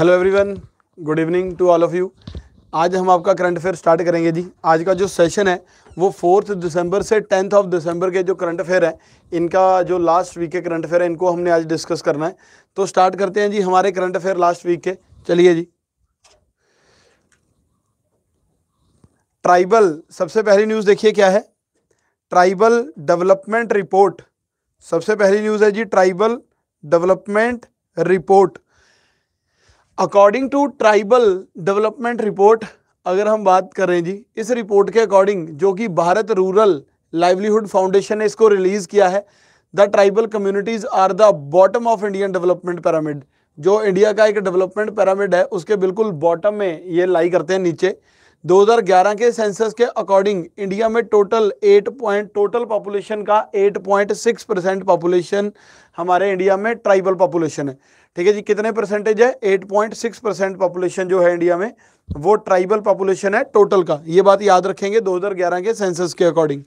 hello everyone good evening to all of you आज हम आपका करंट अफेयर स्टार्ट करेंगे जी आज का जो सेशन है वो फोर्थ दिसंबर से टेंथ ऑफ दिसंबर के जो करंट अफेयर है इनका जो लास्ट वीक के करंट अफेयर है इनको हमने आज डिस्कस करना है तो स्टार्ट करते हैं जी हमारे करंट अफेयर लास्ट वीक के चलिए जी ट्राइबल सबसे पहली न्यूज़ देखिए क्या है ट्राइबल डेवलपमेंट रिपोर्ट सबसे पहली न्यूज़ है जी tribal development report according to tribal development report अगर हम बात करें जी इस रिपोर्ट के अकॉर्डिंग जो कि भारत रूरल लाइवलीहुड फाउंडेशन ने इसको रिलीज़ किया है the tribal communities are the bottom of Indian development pyramid जो इंडिया का एक डेवलपमेंट पैरामिड है उसके बिल्कुल बॉटम में ये लाई करते हैं नीचे 2011 के सेंसस के अकॉर्डिंग इंडिया में टोटल 8 पॉइंट टोटल पॉपुलेशन का 8.6 परसेंट पॉपुलेशन हमारे इंडिया में ट्राइबल पॉपुलेशन है ठीक है जी कितने परसेंटेज है 8.6 परसेंट पॉपुलेशन जो है इंडिया में वो ट्राइबल पॉपुलेशन है टोटल का ये बात याद रखेंगे 2011 के सेंसस के अकॉर्डिंग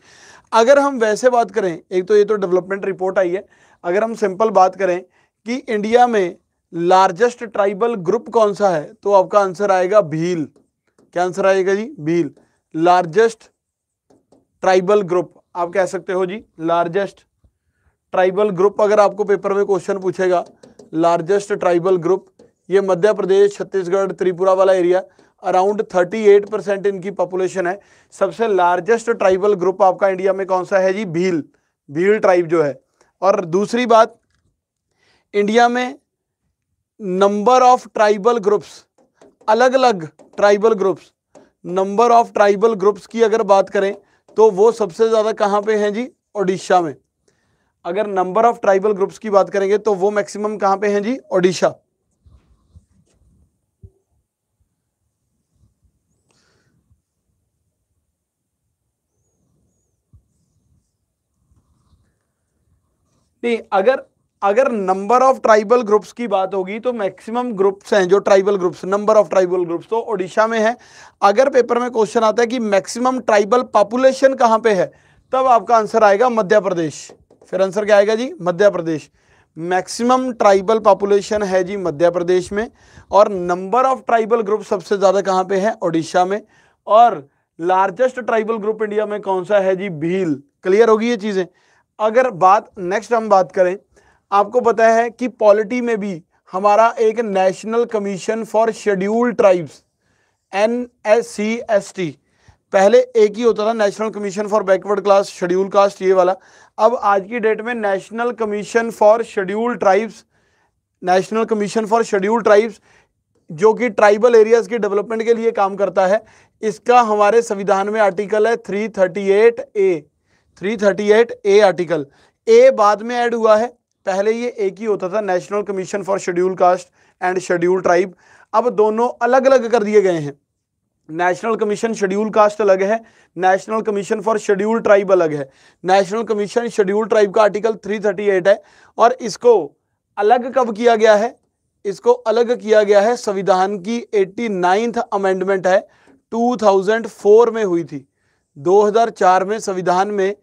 अगर हम वैसे बात करें एक तो ये तो डेवलपमेंट रिपोर्ट आई है अगर हम सिंपल बात करें कि इंडिया में लार्जेस्ट ट्राइबल ग्रुप कौन सा है तो आपका आंसर आएगा भील क्या आंसर आएगा जी भील लार्जेस्ट ट्राइबल ग्रुप आप कह सकते हो जी लार्जेस्ट ट्राइबल ग्रुप अगर आपको पेपर में क्वेश्चन पूछेगा लार्जेस्ट ट्राइबल ग्रुप ये मध्य प्रदेश छत्तीसगढ़ त्रिपुरा वाला एरिया अराउंड 38 परसेंट इनकी पॉपुलेशन है सबसे लार्जेस्ट ट्राइबल ग्रुप आपका इंडिया में कौन सा है जी भील भील ट्राइब जो है और दूसरी बात इंडिया में नंबर ऑफ ट्राइबल ग्रुप्स अलग अलग tribal groups number of tribal groups की अगर बात करें तो वो सबसे ज़्यादा कहाँ पे हैं जी ओडिशा में अगर नंबर ऑफ ट्राइबल ग्रुप्स की बात करेंगे तो वो मैक्सिमम कहां पे हैं जी ओडिशा नहीं अगर अगर नंबर ऑफ ट्राइबल ग्रुप्स की बात होगी तो मैक्सिमम ग्रुप्स हैं जो tribal groups number of tribal groups तो ओडिशा में है अगर पेपर में क्वेश्चन आता है कि मैक्सिमम ट्राइबल पॉपुलेशन कहां पे है तब आपका आंसर आएगा मध्य प्रदेश फिर आंसर क्या आएगा जी Madhya Pradesh maximum tribal population है जी मध्य प्रदेश में और नंबर ऑफ ट्राइबल ग्रुप सबसे ज़्यादा कहाँ पे है ओडिशा में और लार्जेस्ट ट्राइबल ग्रुप इंडिया में कौन सा है जी भील क्लियर होगी ये चीज़ें अगर बात नेक्स्ट हम बात करें आपको पता है कि पॉलिटी में भी हमारा एक national commission for scheduled tribes N S C S T पहले एक ही होता था national commission for backward class schedule caste ये वाला अब आज की डेट में national commission for schedule tribes national commission for schedule tribes जो कि ट्राइबल एरियाज के डेवलपमेंट के लिए काम करता है इसका हमारे संविधान में आर्टिकल है 338 ए 338 ए आर्टिकल ए बाद में ऐड हुआ है पहले ये एक ही होता था national commission for schedule caste and schedule tribe अब दोनों अलग अलग कर दिए गए हैं नेशनल कमीशन शेड्यूल कास्ट अलग है national commission for schedule tribe अलग है नेशनल कमीशन शेड्यूल ट्राइब का आर्टिकल 338 है और इसको अलग कब किया गया है इसको अलग किया गया है संविधान की एट्टी नाइन्थ अमेंडमेंट है 2004 में हुई थी 2004 में संविधान में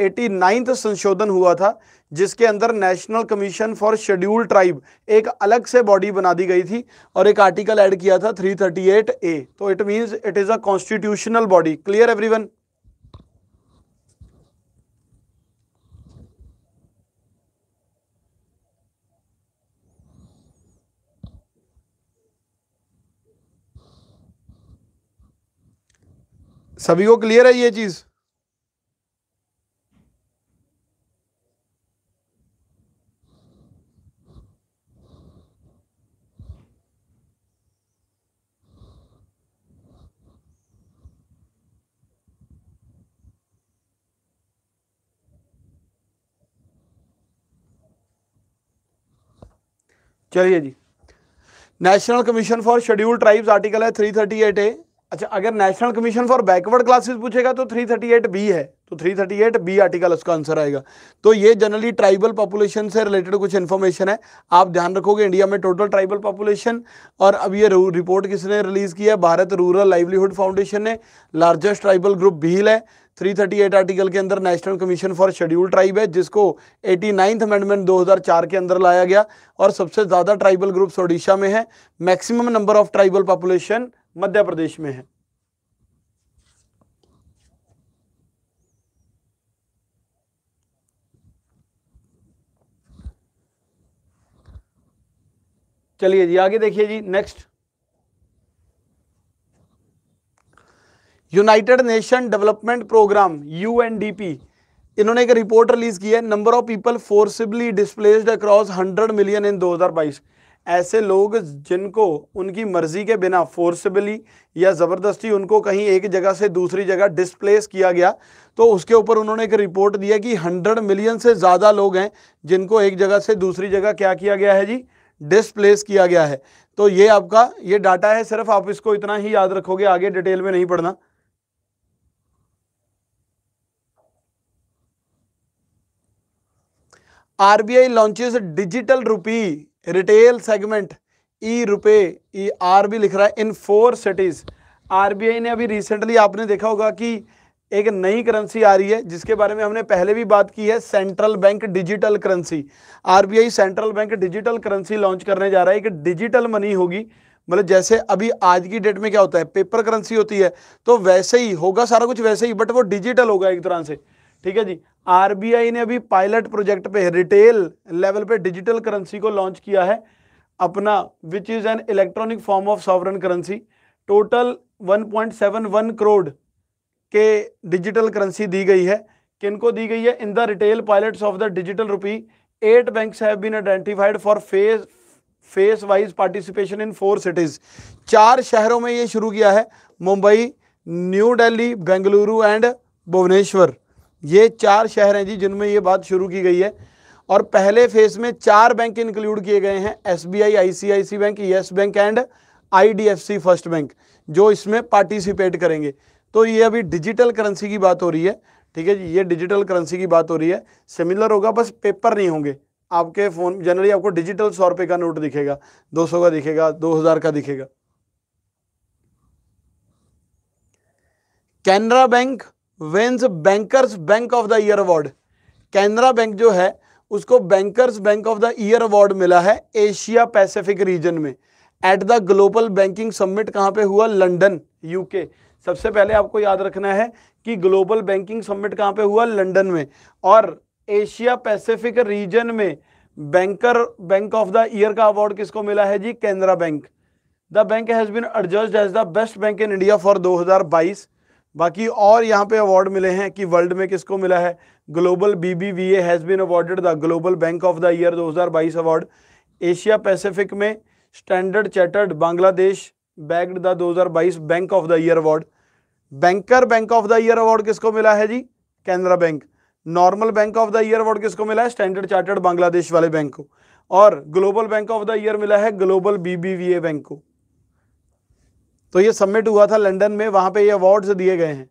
एटी नाइन्थ संशोधन हुआ था जिसके अंदर national commission for schedule tribe एक अलग से बॉडी बना दी गई थी और एक आर्टिकल ऐड किया था 338 ए तो it means it is a constitutional body clear everyone सभी को क्लियर है ये चीज़ चलिए जी national commission for schedule tribes article है थ्री थर्टी एट ए अच्छा अगर national commission for backward classes पूछेगा तो थ्री थर्टी एट बी है तो three thirty eight B article उसका आंसर आएगा तो ये जनरली ट्राइबल पॉपुलेशन से रिलेटेड कुछ इन्फॉर्मेशन है आप ध्यान रखोगे इंडिया में टोटल ट्राइबल पॉपुलेशन और अब ये रिपोर्ट किसने रिलीज़ की है भारत रूरल लाइवलीहुड फाउंडेशन ने लार्जेस्ट ट्राइबल ग्रुप भील है 338 आर्टिकल के अंदर national commission for schedule tribe है जिसको एटी नाइन्थ अमेंडमेंट 2004 के अंदर लाया गया और सबसे ज़्यादा ट्राइबल ग्रुप्स ओडिशा में है maximum number of tribal population Madhya Pradesh में है चलिए जी आगे देखिए जी next United Nation development programme UNDP इन्होंने एक रिपोर्ट रिलीज की है number of people forcibly displaced across 100 million in 2022 ऐसे लोग जिनको उनकी मर्जी के बिना फोर्सिबली या ज़बरदस्ती उनको कहीं एक जगह से दूसरी जगह डिस्प्लेस किया गया तो उसके ऊपर उन्होंने एक रिपोर्ट दिया कि 100 मिलियन से ज़्यादा लोग हैं जिनको एक जगह से दूसरी जगह क्या किया गया है जी डिस्प्लेस किया गया है तो ये आपका ये डाटा है सिर्फ आप इसको इतना ही याद रखोगे आगे डिटेल में नहीं पढ़ना RBI launches digital rupee retail segment e rupee e R भी लिख रहा है इन फोर सिटीज आरबीआई ने अभी रिसेंटली आपने देखा होगा कि एक नई करेंसी आ रही है जिसके बारे में हमने पहले भी बात की है central bank digital currency RBI central bank digital currency launch करने जा रहा है एक डिजिटल मनी होगी मतलब जैसे अभी आज की डेट में क्या होता है पेपर करेंसी होती है तो वैसे ही होगा सारा कुछ वैसे ही बट वो डिजिटल होगा एक तरह से ठीक है जी आरबीआई ने अभी पायलट प्रोजेक्ट पे रिटेल लेवल पे डिजिटल करेंसी को लॉन्च किया है अपना which is an electronic form of sovereign currency total 1.71 crore के डिजिटल करेंसी दी गई है किनको दी गई है in the retail pilots of the digital rupee eight banks have been identified for phase phase wise participation in four cities चार शहरों में ये शुरू किया है मुंबई न्यू दिल्ली बेंगलुरु एंड भुवनेश्वर ये चार शहर हैं जी जिनमें ये बात शुरू की गई है और पहले फेज में चार बैंक इंक्लूड किए गए हैं S B I I C I C bank yes bank and I D F C first bank जो इसमें पार्टिसिपेट करेंगे तो ये अभी डिजिटल करेंसी की बात हो रही है ठीक है जी ये डिजिटल करेंसी की बात हो रही है सिमिलर होगा बस पेपर नहीं होंगे आपके फ़ोन जनरली आपको डिजिटल सौ रुपये का नोट दिखेगा दो सौ का दिखेगा दो हज़ार का दिखेगा Canara bank wins bankers bank of the year award Canara bank जो है उसको bankers bank of the year award मिला है एशिया पैसिफिक रीजन में at the global banking summit कहाँ पे हुआ लंदन यूके सबसे पहले आपको याद रखना है कि ग्लोबल बैंकिंग समिट कहाँ पे हुआ लंदन में और एशिया पैसिफिक रीजन में banker bank of the year का अवार्ड किसको मिला है जी Canara bank the bank has been adjudged as the best bank in India for दो बाकी और यहाँ पे अवार्ड मिले हैं कि वर्ल्ड में किसको मिला है global B B V has been awarded the global bank of the year 2022 award Asia Pacific में Standard Chartered Bangladesh bagged the 2022 bank of the year award banker bank of the year award किसको मिला है जी Canara bank normal bank of the year award किसको मिला है standard chartered Bangladesh वाले bank को और global bank of the year मिला है ग्लोबल बीबीवीए बैंक को तो ये सबमिट हुआ था लंदन में वहां पे ये अवार्ड्स दिए गए हैं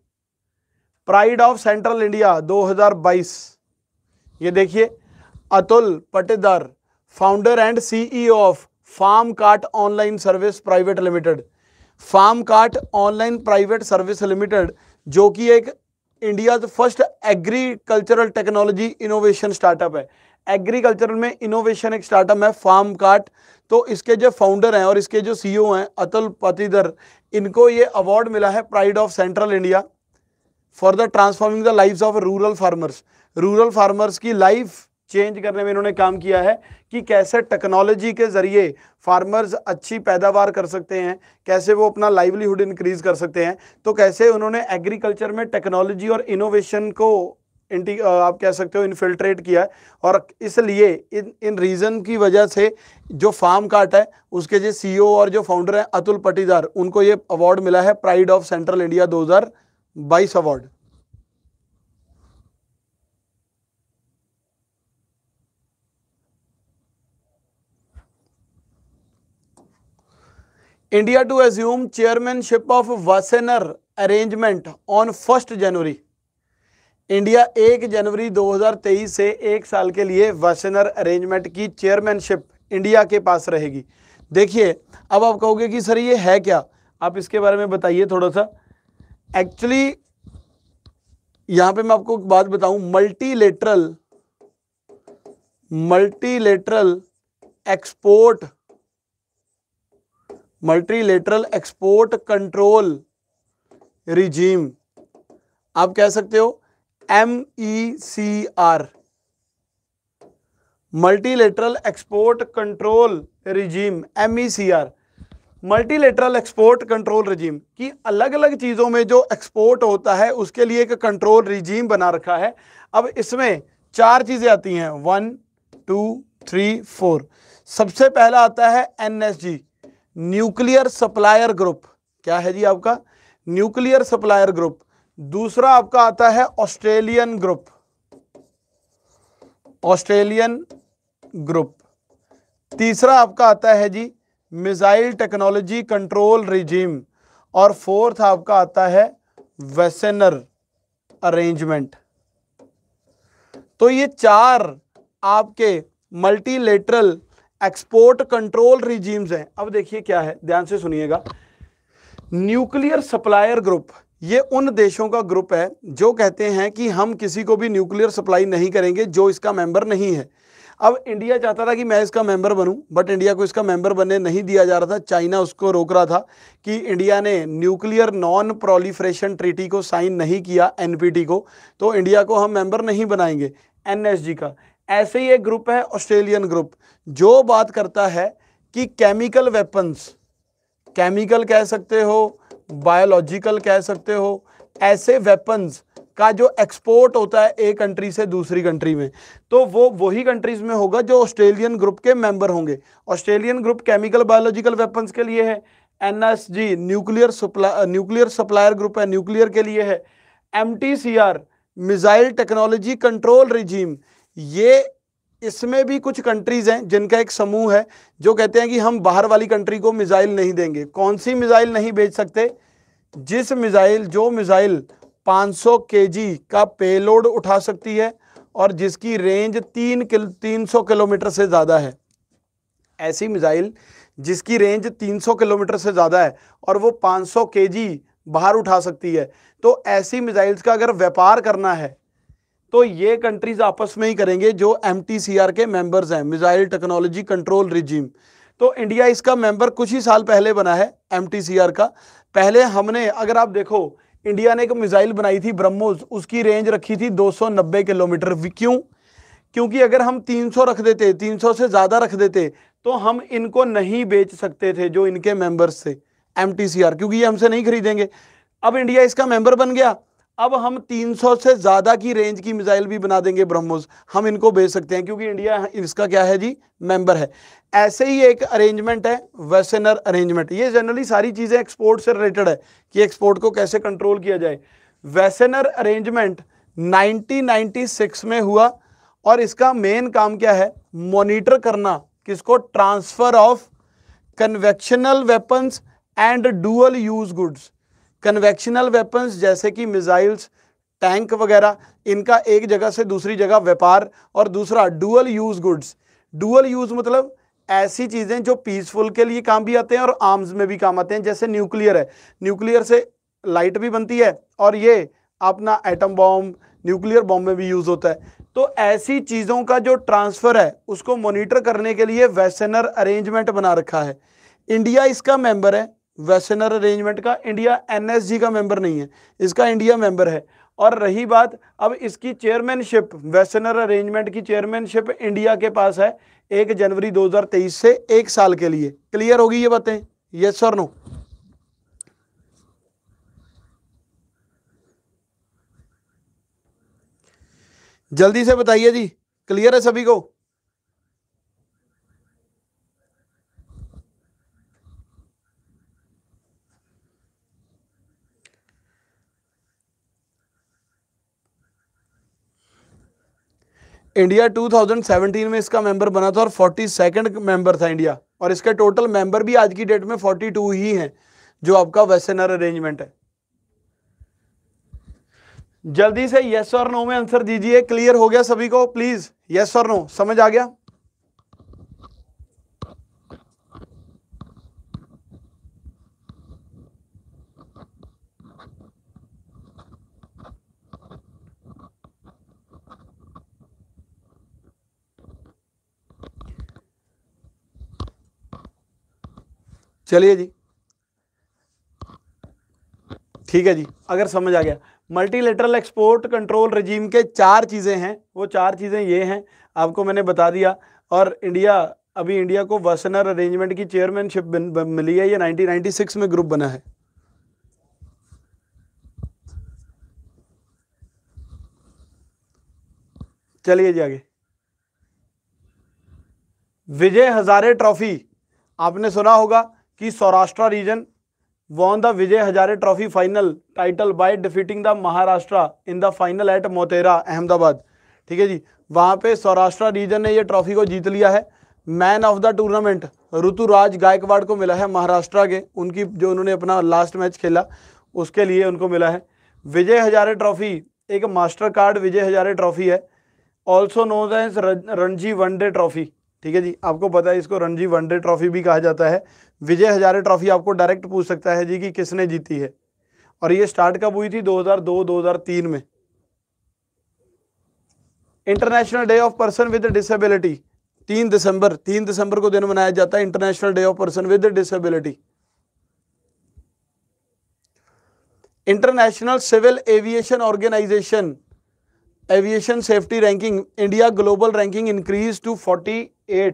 प्राइड ऑफ सेंट्रल इंडिया 2022 ये देखिए Atul Patedar founder and CEO of farm cart online service private limited farm cart online private service limited जो कि एक India first agricultural technology innovation startup है एग्रीकल्चर में इनोवेशन एक स्टार्टअप है फार्म कार्ट तो इसके जो फाउंडर हैं और इसके जो सीईओ e हैं अतुल पतिधर इनको ये अवार्ड मिला है pride of central India for the transforming the life of rural farmers rural farmers की लाइफ चेंज करने में इन्होंने काम किया है कि कैसे टेक्नोलॉजी के ज़रिए फार्मर्स अच्छी पैदावार कर सकते हैं कैसे वो अपना लाइवलीहुड इंक्रीज कर सकते हैं तो कैसे उन्होंने एग्रीकल्चर में टेक्नोलॉजी और इनोवेशन को इंटी आप कह सकते हो इनफिल्ट्रेट किया है और इसलिए इन इन रीज़न की वजह से जो फार्म काट है उसके जो सी e और जो फाउंडर हैं अतुल पटीदार उनको ये अवार्ड मिला है pride of central India 2022 award India to assume chairmanship of Wassenaar arrangement on first January India एक जनवरी 2023 से एक साल के लिए वाशनर अरेंजमेंट की चेयरमैनशिप इंडिया के पास रहेगी देखिए अब आप कहोगे कि सर ये है क्या आप इसके बारे में बताइए थोड़ा सा एक्चुअली यहां पे मैं आपको बात बताऊं multilateral multilateral export multilateral export control regime आप कह सकते हो M E C R multilateral export control regime M E C R multilateral export control regime कि अलग अलग चीज़ों में जो एक्सपोर्ट होता है उसके लिए एक कंट्रोल रिजीम बना रखा है अब इसमें चार चीज़ें आती हैं वन टू थ्री फोर सबसे पहला आता है एनएसजी न्यूक्लियर सप्लायर ग्रुप क्या है जी आपका न्यूक्लियर सप्लायर ग्रुप दूसरा आपका आता है ऑस्ट्रेलियन ग्रुप ऑस्ट्रेलियन ग्रुप तीसरा आपका आता है जी मिसाइल टेक्नोलॉजी कंट्रोल रिजीम और फोर्थ आपका आता है वेसेनर अरेंजमेंट तो ये चार आपके मल्टीलेटरल एक्सपोर्ट कंट्रोल रिजीम्स हैं अब देखिए क्या है ध्यान से सुनिएगा न्यूक्लियर सप्लायर ग्रुप ये उन देशों का ग्रुप है जो कहते हैं कि हम किसी को भी न्यूक्लियर सप्लाई नहीं करेंगे जो इसका मेंबर नहीं है अब इंडिया चाहता था कि मैं इसका मेंबर बनूं बट इंडिया को इसका मेंबर बनने नहीं दिया जा रहा था चाइना उसको रोक रहा था कि इंडिया ने न्यूक्लियर नॉन प्रोलीफ्रेशन ट्रीटी को साइन नहीं किया एन को तो इंडिया को हम मेंबर नहीं बनाएंगे एन का ऐसे ही एक ग्रुप है ऑस्ट्रेलियन ग्रुप जो बात करता है कि केमिकल वेपन्स केमिकल कह सकते हो बायोलॉजिकल कह सकते हो ऐसे वेपन्स का जो एक्सपोर्ट होता है एक कंट्री से दूसरी कंट्री में तो वो वही कंट्रीज में होगा जो ऑस्ट्रेलियन ग्रुप के मेंबर होंगे Australian group chemical biological weapons के लिए है जी nuclear supply nuclear supplier group है न्यूक्लियर के लिए है or missile technology control regime ये इसमें भी कुछ कंट्रीज़ हैं जिनका एक समूह है जो कहते हैं कि हम बाहर वाली कंट्री को मिज़ाइल नहीं देंगे कौन सी मिज़ाइल नहीं भेज सकते जिस मिज़ाइल जो मिज़ाइल 500 केजी का पेलोड उठा सकती है और जिसकी रेंज तीन किल तीन किलोमीटर से ज़्यादा है ऐसी मिज़ाइल जिसकी रेंज 300 किलोमीटर से ज़्यादा है और वो 500 केजी बाहर उठा सकती है तो ऐसी मिज़ाइल्स का अगर व्यापार करना है तो ये कंट्रीज आपस में ही करेंगे जो एम के मेंबर्स हैं मिसाइल टेक्नोलॉजी कंट्रोल रिजीम तो इंडिया इसका मेंबर कुछ ही साल पहले बना है एम का पहले हमने अगर आप देखो इंडिया ने एक मिसाइल बनाई थी ब्रह्मोस उसकी रेंज रखी थी 290 किलोमीटर क्यों क्योंकि अगर हम 300 रख देते 300 से ज़्यादा रख देते तो हम इनको नहीं बेच सकते थे जो इनके मेंबर्स थे एम क्योंकि ये हमसे नहीं खरीदेंगे अब इंडिया इसका मेंबर बन गया अब हम 300 से ज़्यादा की रेंज की मिसाइल भी बना देंगे ब्रह्मोस हम इनको भेज सकते हैं क्योंकि इंडिया इसका क्या है जी मेंबर है ऐसे ही एक अरेंजमेंट है वेसनर अरेंजमेंट ये जनरली सारी चीज़ें एक्सपोर्ट से रिलेटेड है कि एक्सपोर्ट को कैसे कंट्रोल किया जाए वेसनर अरेंजमेंट 1996 में हुआ और इसका मेन काम क्या है मोनिटर करना किसको transfer of conventional weapons and dual use goods conventional weapons जैसे कि मिज़ाइल्स टैंक वगैरह इनका एक जगह से दूसरी जगह व्यापार और दूसरा dual use goods dual use मतलब ऐसी चीज़ें जो पीसफुल के लिए काम भी आते हैं और आर्म्स में भी काम आते हैं जैसे न्यूक्लियर है न्यूक्लियर से लाइट भी बनती है और ये अपना एटम बॉम्ब न्यूक्लियर बॉम्ब में भी यूज़ होता है तो ऐसी चीज़ों का जो ट्रांसफ़र है उसको मॉनिटर करने के लिए वेस्टर्नर अरेंजमेंट बना रखा है इंडिया इसका मेंबर है वैसेनर अरेंजमेंट का इंडिया एनएसजी का मेंबर नहीं है इसका इंडिया मेंबर है और रही बात अब इसकी चेयरमैनशिप वैसेनर अरेंजमेंट की चेयरमैनशिप इंडिया के पास है एक जनवरी 2023 से एक साल के लिए क्लियर होगी ये बातें यस और नो जल्दी से बताइए जी क्लियर है सभी को इंडिया 2017 में इसका मेंबर बना था और फोर्टी सेकेंड मेंबर था इंडिया और इसके टोटल मेंबर भी आज की डेट में 42 ही हैं जो आपका वेस्टर्नर अरेंजमेंट है जल्दी से यस और नो में आंसर दीजिए क्लियर हो गया सभी को प्लीज यस और नो समझ आ गया चलिए जी ठीक है जी अगर समझ आ गया मल्टीलेटरल एक्सपोर्ट कंट्रोल रजीम के चार चीज़ें हैं वो चार चीज़ें ये हैं आपको मैंने बता दिया और इंडिया अभी इंडिया को वसनर अरेंजमेंट की चेयरमैनशिप मिली है ये 1996 में ग्रुप बना है चलिए जी आगे विजय हजारे ट्रॉफी आपने सुना होगा कि Saurashtra region won the Vijay Hazare trophy final title by defeating the Maharashtra in the final at Motera Ahmedabad ठीक है जी वहाँ पे सौराष्ट्र रीजन ने ये ट्रॉफी को जीत लिया है man of the tournament Rituraj Gaikwad को मिला है महाराष्ट्र के उनकी जो उन्होंने अपना लास्ट मैच खेला उसके लिए उनको मिला है विजय हजारे ट्रॉफी एक master card Vijay Hazare trophy है also known as Ranji one day trophy ठीक है जी आपको पता है इसको रणजी वनडे ट्रॉफी भी कहा जाता है विजय हजारे ट्रॉफी आपको डायरेक्ट पूछ सकता है जी कि किसने जीती है और ये स्टार्ट कब हुई थी 2002-2003 में international day of person with disability तीन दिसंबर तीन दिसंबर को दिन मनाया जाता है international day of person with disability international civil aviation organization aviation safety ranking India global ranking increase to 48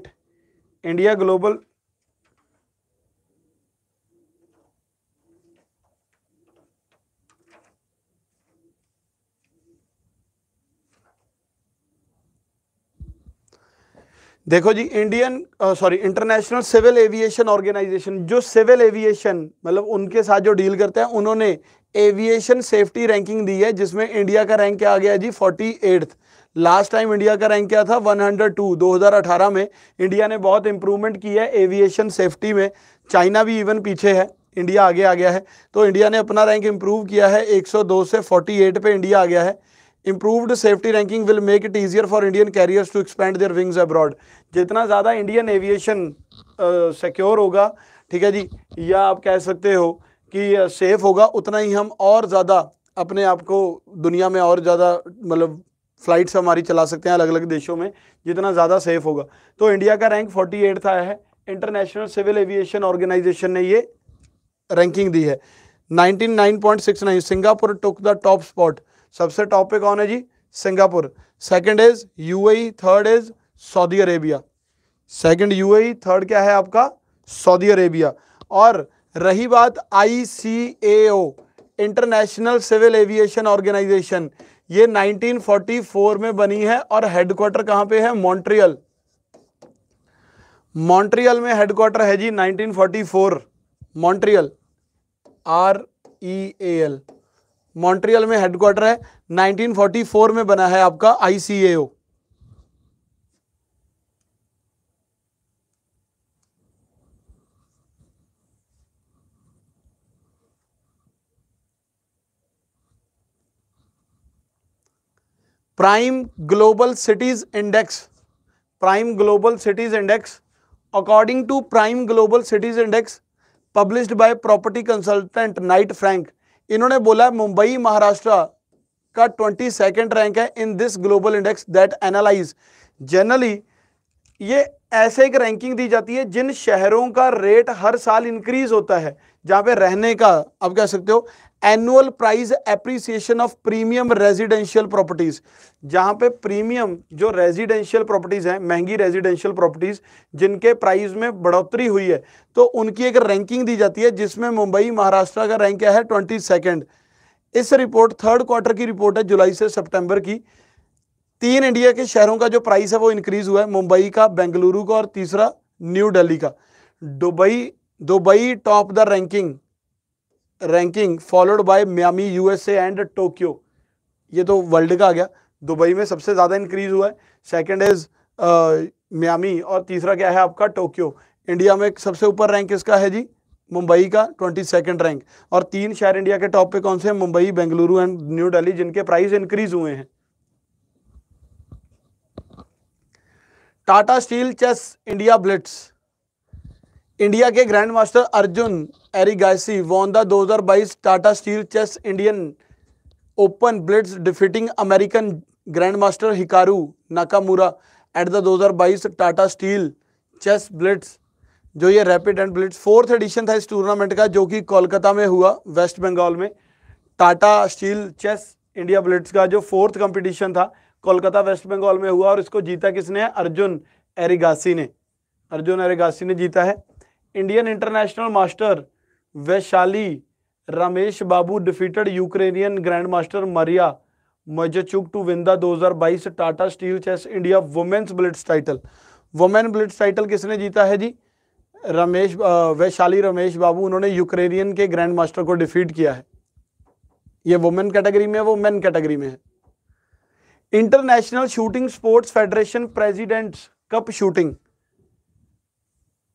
India global देखो जी Indian sorry international civil aviation organization जो सिविल एविएशन मतलब उनके साथ जो डील करते हैं उन्होंने एविएशन सेफ्टी रैंकिंग दी है जिसमें इंडिया का रैंक क्या आ गया जी forty eighth last time India का रैंक क्या था 102 2018 में इंडिया ने बहुत इंप्रूवमेंट की है एविएशन सेफ्टी में चाइना भी इवन पीछे है इंडिया आगे आ गया है तो इंडिया ने अपना रैंक इंप्रूव किया है 102 से 48 पे इंडिया आ गया है improved safety ranking will make it easier for Indian carriers to expand their wings abroad जितना ज़्यादा इंडियन एविएशन सिक्योर होगा ठीक है जी या आप कह सकते हो कि सेफ़ होगा उतना ही हम और ज़्यादा अपने आप को दुनिया में और ज़्यादा मतलब फ़्लाइट्स हमारी चला सकते हैं अलग अलग देशों में जितना ज़्यादा सेफ़ होगा तो इंडिया का रैंक फोर्टी एट आया है इंटरनेशनल सिविल एविएशन ऑर्गेनाइजेशन ने ये रैंकिंग दी है nineteen nine point six nine Singapore took the top spot सबसे टॉप पे कौन है जी Singapore second is UAE third is Saudi Arabia second UAE third क्या है आपका सऊदी अरेबिया और रही बात ICAO international civil aviation organization ये 1944 में बनी है और हेडक्वार्टर कहां पे है मॉन्ट्रियल मॉन्ट्रियल में हेडक्वार्टर है जी 1944 Montreal R E A L Montreal में हेडक्वार्टर है 1944 में बना है आपका ICAO prime global cities index prime global cities index according to prime global cities index published by property consultant Knight Frank इन्होंने बोला मुंबई महाराष्ट्र का ट्वेंटी सेकेंड रैंक है in this global index that analyse generally ये ऐसे एक ranking दी जाती है जिन शहरों का रेट हर साल इंक्रीज होता है जहाँ पे रहने का आप कह सकते हो annual price appreciation of premium residential properties जहां पे प्रीमियम जो रेजिडेंशियल प्रॉपर्टीज हैं महंगी रेजिडेंशियल प्रॉपर्टीज जिनके प्राइस में बढ़ोतरी हुई है तो उनकी एक रैंकिंग दी जाती है जिसमें मुंबई महाराष्ट्र का रैंक क्या है ट्वेंटी सेकेंड इस रिपोर्ट थर्ड क्वार्टर की रिपोर्ट है जुलाई से सितंबर की तीन इंडिया के शहरों का जो प्राइस है वो इंक्रीज हुआ है मुंबई का बेंगलुरु का और तीसरा न्यू दिल्ली का Dubai Dubai top the ranking ranking followed by Miami USA and Tokyo ये तो वर्ल्ड का आ गया दुबई में सबसे ज़्यादा इंक्रीज हुआ है सेकंड इज़ म्यामी और तीसरा क्या है आपका टोक्यो इंडिया में सबसे ऊपर रैंक इसका है जी मुंबई का ट्वेंटी सेकेंड रैंक और तीन शहर इंडिया के टॉप पे कौन से हैं मुंबई बेंगलुरु एंड न्यू दिल्ली जिनके प्राइस इंक्रीज हुए हैं Tata steel chess India blitz India के grand master Arjun Erigaisi won the 2022 Tata steel chess Indian open blitz defeating American grand master Hikaru Nakamura at the 2022 Tata steel chess blitz जो ये rapid and blitz fourth edition था इस tournament का जो कि कोलकाता में हुआ वेस्ट बंगाल में Tata steel chess India blitz का जो फोर्थ कंपटीशन था कोलकाता वेस्ट बंगाल में हुआ और इसको जीता किसने अर्जुन एरिगासी ने अर्जुन एरिगासी ने जीता है Indian international master Vaishali Ramesh Babu defeated Ukrainian grand master Mariya Muzychuk to win the 2022 Tata steel chess India women's blitz title women blitz title किसने जीता है जी रमेश वैशाली रमेश बाबू उन्होंने यूक्रेनियन के ग्रैंड मास्टर को डिफीट किया है ये वुमेन कैटेगरी में है वो मेन कैटेगरी में है international shooting sports federation presidents cup shooting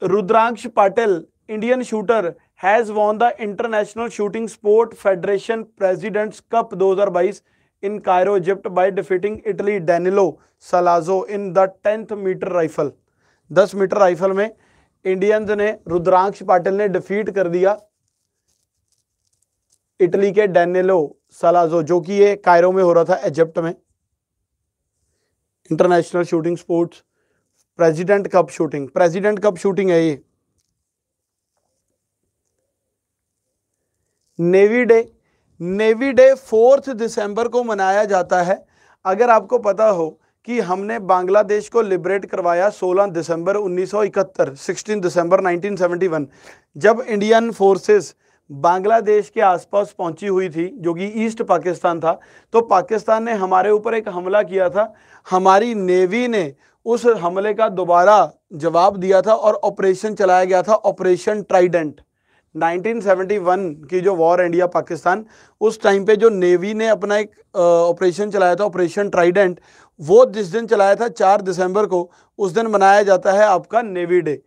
Rudransh Patil Indian shooter has won the international shooting sport federation presidents cup 2022 in Cairo Egypt by defeating Italy Danilo Sollazzo in the tenth metre rifle दस metre rifle में Indians ने रुद्रांश पाटिल ने defeat कर दिया Italy के डेनेलो सलाजो जो कि ये कायरो में हो रहा था इजिप्ट में international shooting sports president cup shooting president cup shooting है ये navy day navy day fourth दिसंबर को मनाया जाता है अगर आपको पता हो कि हमने बांग्लादेश को लिबरेट करवाया 16 दिसंबर 1971 16 दिसंबर 1971 जब इंडियन फोर्सेस बांग्लादेश के आसपास पहुंची हुई थी जो कि ईस्ट पाकिस्तान था तो पाकिस्तान ने हमारे ऊपर एक हमला किया था हमारी नेवी ने उस हमले का दोबारा जवाब दिया था और ऑपरेशन चलाया गया था ऑपरेशन ट्राइडेंट 1971 की जो वॉर इंडिया पाकिस्तान उस टाइम पे जो नेवी ने अपना एक ऑपरेशन चलाया था ऑपरेशन ट्राइडेंट वो जिस दिन चलाया था 4 दिसंबर को उस दिन मनाया जाता है आपका नेवी डे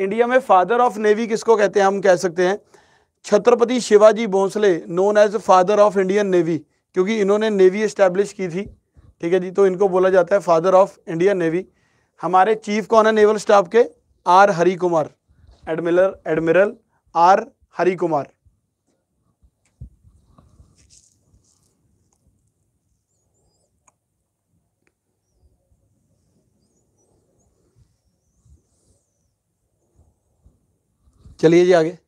इंडिया में फादर ऑफ नेवी किसको कहते हैं हम कह सकते हैं Chhatrapati Shivaji Bhonsle known as father of Indian navy क्योंकि इन्होंने नेवी इस्टेब्लिश की थी ठीक है जी तो इनको बोला जाता है फादर ऑफ इंडियन नेवी हमारे चीफ कौन है नेवल स्टाफ के R Hari Kumar admiral admiral R Hari Kumar चलिए जी आगे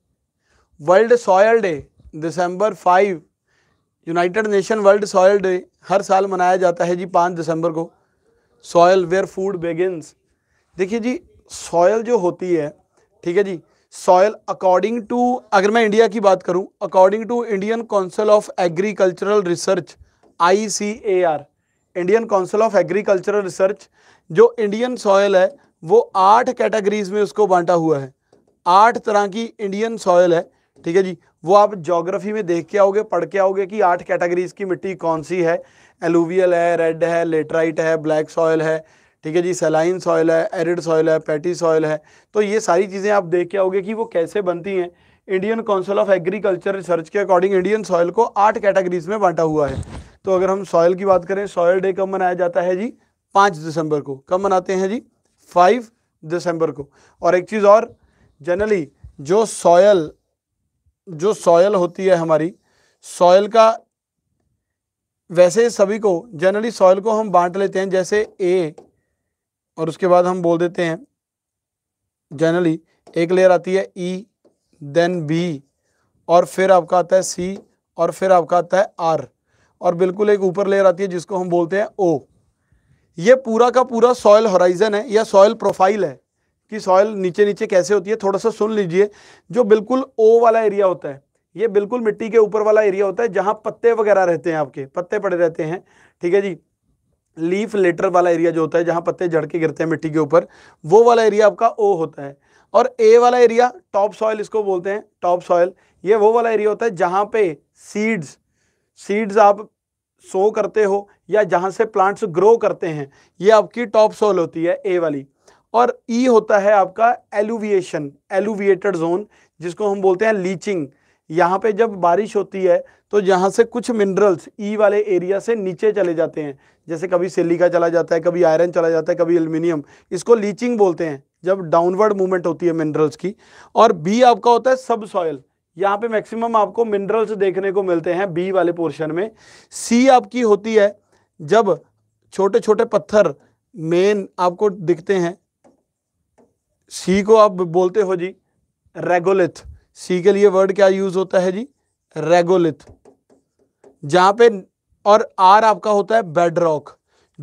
world soil day December five United Nation world soil day हर साल मनाया जाता है जी पाँच दिसंबर को सॉयल वेयर फूड बेगिनस देखिए जी सॉयल जो होती है ठीक है जी सॉयल अकॉर्डिंग टू अगर मैं इंडिया की बात करूं according to Indian council of agricultural research I C A R Indian council of agricultural research जो इंडियन सॉयल है वो आठ कैटेगरीज में उसको बांटा हुआ है आठ तरह की इंडियन सॉयल है ठीक है जी वो आप जोग्राफी में देख के आओगे पढ़ के आओगे कि आठ कैटेगरीज की मिट्टी कौन सी है एलुवियल है रेड है लेटराइट है ब्लैक सॉयल है ठीक है जी सेलाइन सॉयल है एरिड सॉयल है पैटी सॉयल है तो ये सारी चीज़ें आप देख के आओगे कि वो कैसे बनती हैं Indian council of agriculture research के अकॉर्डिंग इंडियन सॉयल को आठ कैटेगरीज में बांटा हुआ है तो अगर हम सॉयल की बात करें सॉयल डे कब मनाया जाता है जी पाँच दिसंबर को कब मनाते हैं जी फाइव दिसंबर को और एक चीज़ और जनरली जो सॉयल जो सॉयल होती है हमारी सॉयल का वैसे सभी को जनरली सॉयल को हम बांट लेते हैं जैसे ए और उसके बाद हम बोल देते हैं जनरली एक लेयर आती है ई देन बी और फिर आपका आता है सी और फिर आपका आता है आर और बिल्कुल एक ऊपर लेयर आती है जिसको हम बोलते हैं ओ ये पूरा का पूरा सॉयल होराइजन है या सॉयल प्रोफाइल है की सॉयल नीचे नीचे कैसे होती है थोड़ा सा सुन लीजिए जो बिल्कुल ओ वाला एरिया होता है ये बिल्कुल मिट्टी के ऊपर वाला एरिया होता है जहां पत्ते वगैरह रहते हैं आपके पत्ते पड़े रहते हैं ठीक है जी लीफ लेटर वाला एरिया जो होता है जहां पत्ते झड़ के गिरते हैं मिट्टी के ऊपर वो वाला एरिया आपका ओ होता है और ए वाला एरिया टॉप सॉयल इसको बोलते हैं टॉप सॉयल ये वो वाला एरिया होता है जहां पे सीड्स सीड्स आप सो करते हो या जहां से प्लांट्स ग्रो करते हैं ये आपकी टॉप सॉयल होती है ए वाली और ई e होता है आपका एलुविएशन एलुविएटेड जोन जिसको हम बोलते हैं लीचिंग यहाँ पे जब बारिश होती है तो यहाँ से कुछ मिनरल्स ई e वाले एरिया से नीचे चले जाते हैं जैसे कभी सिलिका चला जाता है कभी आयरन चला जाता है कभी एल्यूमिनियम इसको लीचिंग बोलते हैं जब डाउनवर्ड मूवमेंट होती है मिनरल्स की और बी आपका होता है सब सॉयल यहाँ पे मैक्सिमम आपको मिनरल्स देखने को मिलते हैं बी वाले पोर्शन में सी आपकी होती है जब छोटे छोटे पत्थर मेन आपको दिखते हैं सी को आप बोलते हो जी रेगोलिथ सी के लिए वर्ड क्या यूज होता है जी रेगोलिथ जहां पे और आर आपका होता है बेड रॉक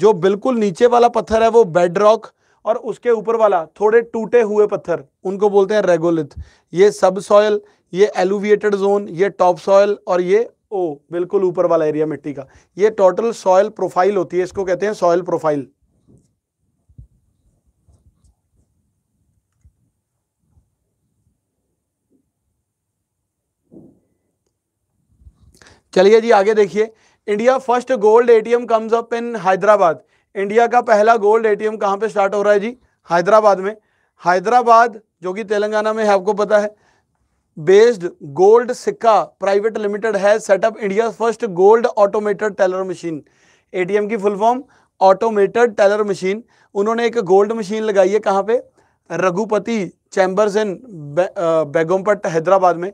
जो बिल्कुल नीचे वाला पत्थर है वो बेड रॉक और उसके ऊपर वाला थोड़े टूटे हुए पत्थर उनको बोलते हैं रेगोलिथ ये सब सॉयल ये एलुविएटेड जोन ये टॉप सॉयल और ये ओ बिल्कुल ऊपर वाला एरिया मिट्टी का ये टोटल सॉयल प्रोफाइल होती है इसको कहते हैं सॉयल प्रोफाइल चलिए जी आगे देखिए India first gold ATM comes up in Hyderabad India का पहला गोल्ड एटीएम कहाँ पे स्टार्ट हो रहा है जी हैदराबाद में हैदराबाद जो कि तेलंगाना में है आपको पता है based gold Sikka private limited है setup India first gold automated teller machine ATM की full form automated teller machine उन्होंने एक गोल्ड मशीन लगाई है कहाँ पे रघुपति चैम्बर्स इन बे, हैदराबाद में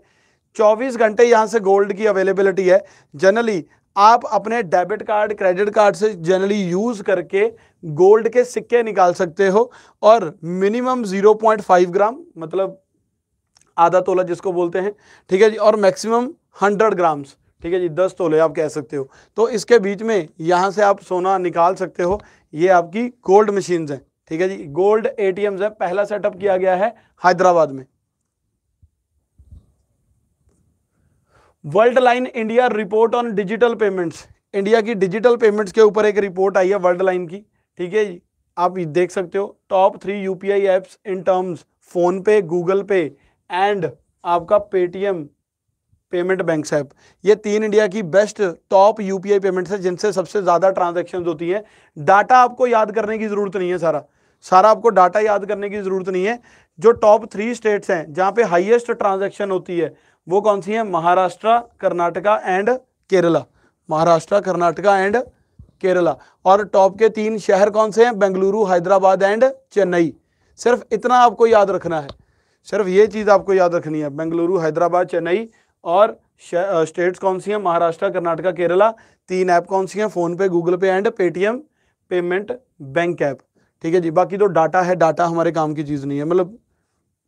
24 घंटे यहाँ से गोल्ड की अवेलेबिलिटी है जनरली आप अपने डेबिट कार्ड क्रेडिट कार्ड से जनरली यूज़ करके गोल्ड के सिक्के निकाल सकते हो और मिनिमम 0.5 ग्राम मतलब आधा तोला जिसको बोलते हैं ठीक है जी और मैक्सिमम 100 ग्राम्स ठीक है जी दस तोले आप कह सकते हो तो इसके बीच में यहां से आप सोना निकाल सकते हो ये आपकी गोल्ड मशीन है ठीक है जी गोल्ड ए टी है पहला सेटअप किया गया है हैदराबाद में world line India report on digital payments India की डिजिटल पेमेंट्स के ऊपर एक रिपोर्ट आई है वर्ल्ड लाइन की ठीक है आप देख सकते हो top three UPI apps in terms PhonePe Google Pay and आपका पेटीएम पेमेंट बैंक ऐप ये तीन इंडिया की बेस्ट टॉप यूपीआई पेमेंट्स है जिनसे सबसे ज़्यादा ट्रांजेक्शन होती हैं डाटा आपको याद करने की ज़रूरत नहीं है सारा सारा आपको डाटा याद करने की ज़रूरत नहीं है जो टॉप थ्री स्टेट्स हैं जहाँ पे हाईएस्ट ट्रांजेक्शन होती है वो कौन सी है महाराष्ट्र कर्नाटका एंड केरला महाराष्ट्र कर्नाटका एंड केरला और टॉप के तीन शहर कौन से हैं बेंगलुरु हैदराबाद एंड चेन्नई सिर्फ इतना आपको याद रखना है सिर्फ ये चीज़ आपको याद रखनी है बेंगलुरु हैदराबाद चेन्नई और स्टेट्स कौन सी हैं महाराष्ट्र कर्नाटका केरला तीन ऐप कौन सी हैं PhonePe Google Pay and Paytm payment bank app ठीक है जी बाकी तो डाटा है डाटा हमारे काम की चीज़ नहीं है मतलब